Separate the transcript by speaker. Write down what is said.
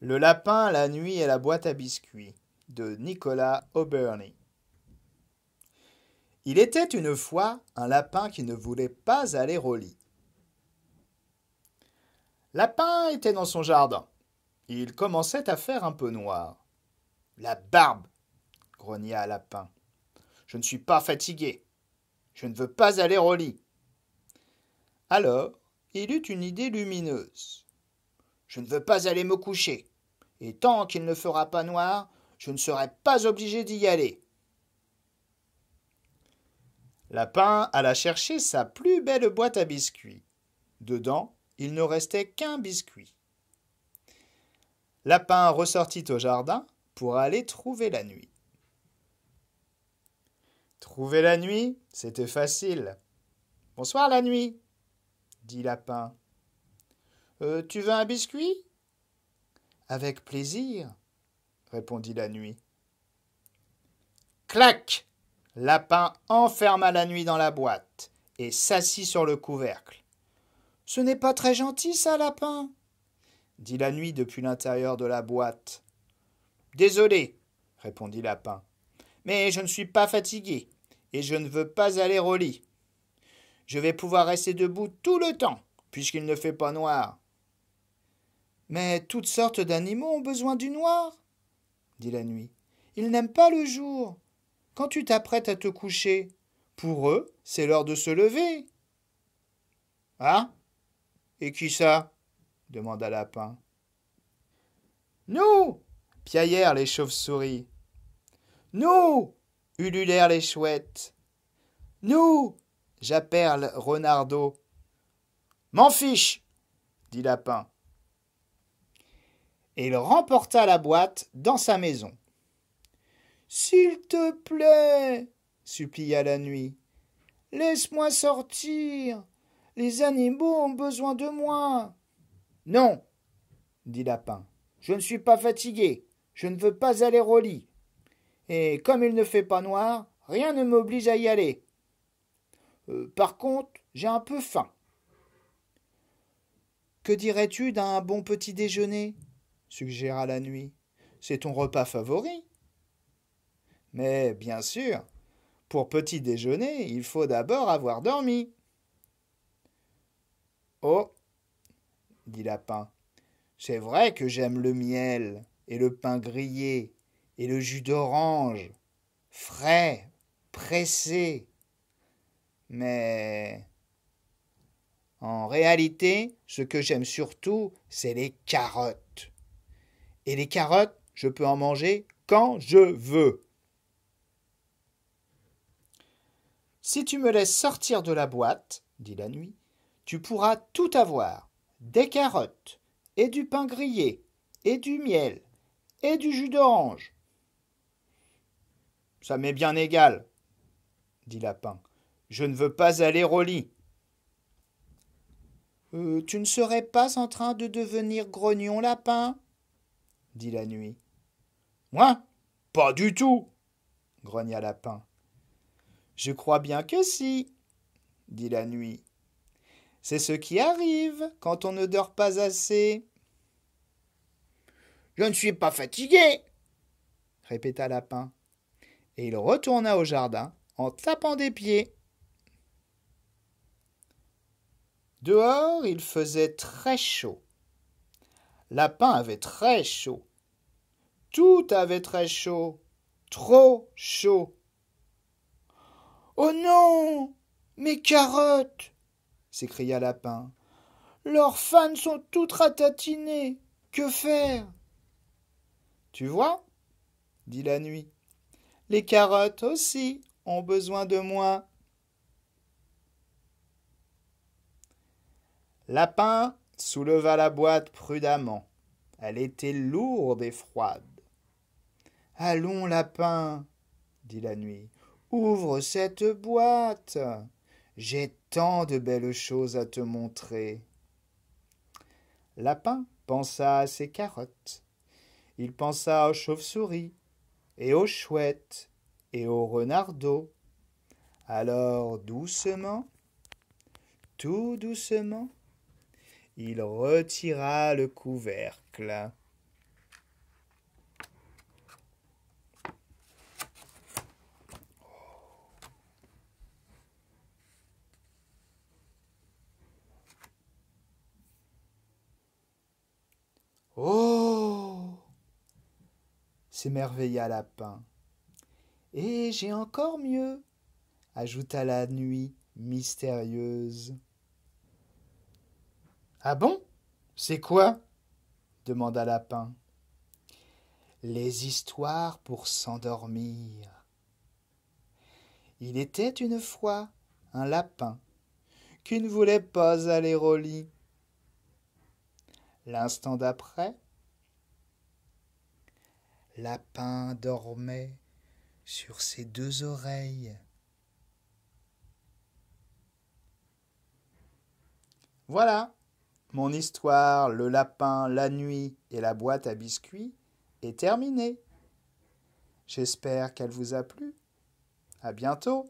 Speaker 1: Le lapin, la nuit et la boîte à biscuits de Nicolas O'Burney. Il était une fois un lapin qui ne voulait pas aller au lit. Lapin était dans son jardin. Il commençait à faire un peu noir. La barbe, grogna Lapin. Je ne suis pas fatigué. Je ne veux pas aller au lit. Alors, il eut une idée lumineuse. Je ne veux pas aller me coucher et tant qu'il ne fera pas noir, je ne serai pas obligé d'y aller. Lapin alla chercher sa plus belle boîte à biscuits. Dedans, il ne restait qu'un biscuit. Lapin ressortit au jardin pour aller trouver la nuit. Trouver la nuit, c'était facile. Bonsoir la nuit, dit Lapin. Euh, tu veux un biscuit avec plaisir, répondit la nuit. Clac Lapin enferma la nuit dans la boîte et s'assit sur le couvercle. Ce n'est pas très gentil, ça, Lapin dit la nuit depuis l'intérieur de la boîte. Désolé, répondit Lapin, mais je ne suis pas fatigué et je ne veux pas aller au lit. Je vais pouvoir rester debout tout le temps, puisqu'il ne fait pas noir. Mais toutes sortes d'animaux ont besoin du noir, dit la nuit. Ils n'aiment pas le jour. Quand tu t'apprêtes à te coucher, pour eux, c'est l'heure de se lever. Ah Et qui ça demanda Lapin. Nous piaillèrent les chauves-souris. Nous ululèrent les chouettes. Nous j'appelle Renardo. M'en fiche dit Lapin et il remporta la boîte dans sa maison. S'il te plaît, supplia la nuit, laisse-moi sortir. Les animaux ont besoin de moi. Non, dit Lapin, je ne suis pas fatigué, je ne veux pas aller au lit. Et comme il ne fait pas noir, rien ne m'oblige à y aller. Euh, par contre, j'ai un peu faim. Que dirais-tu d'un bon petit déjeuner suggéra la nuit. C'est ton repas favori. Mais bien sûr, pour petit déjeuner, il faut d'abord avoir dormi. Oh, dit Lapin, c'est vrai que j'aime le miel et le pain grillé et le jus d'orange, frais, pressé. Mais en réalité, ce que j'aime surtout, c'est les carottes. Et les carottes, je peux en manger quand je veux. Si tu me laisses sortir de la boîte, dit la nuit, tu pourras tout avoir des carottes, et du pain grillé, et du miel, et du jus d'orange. Ça m'est bien égal, dit Lapin. Je ne veux pas aller au lit. Euh, tu ne serais pas en train de devenir grognon, Lapin dit la nuit. Moi Pas du tout grogna Lapin. Je crois bien que si, dit la nuit. C'est ce qui arrive quand on ne dort pas assez. Je ne suis pas fatigué, répéta Lapin. Et il retourna au jardin en tapant des pieds. Dehors, il faisait très chaud. Lapin avait très chaud tout avait très chaud, trop chaud. Oh non Mes carottes s'écria Lapin. Leurs fans sont toutes ratatinées. Que faire Tu vois dit la nuit. Les carottes aussi ont besoin de moi. Lapin souleva la boîte prudemment. Elle était lourde et froide. Allons, lapin, dit la nuit, ouvre cette boîte. J'ai tant de belles choses à te montrer. Lapin pensa à ses carottes. Il pensa aux chauves-souris, et aux chouettes, et aux renardeaux. Alors, doucement, tout doucement, il retira le couvercle. s'émerveilla Lapin. Et j'ai encore mieux, ajouta la nuit mystérieuse. Ah bon C'est quoi demanda Lapin. Les histoires pour s'endormir. Il était une fois un lapin qui ne voulait pas aller au lit. L'instant d'après, Lapin dormait sur ses deux oreilles. Voilà, mon histoire, le lapin, la nuit et la boîte à biscuits est terminée. J'espère qu'elle vous a plu. À bientôt.